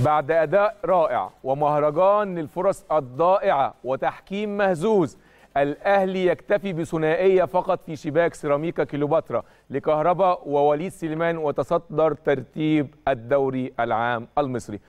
بعد أداء رائع ومهرجان للفرص الضائعة وتحكيم مهزوز الأهلي يكتفي بثنائية فقط في شباك سيراميكا كيلوباترا لكهرباء ووليد سليمان وتصدر ترتيب الدوري العام المصري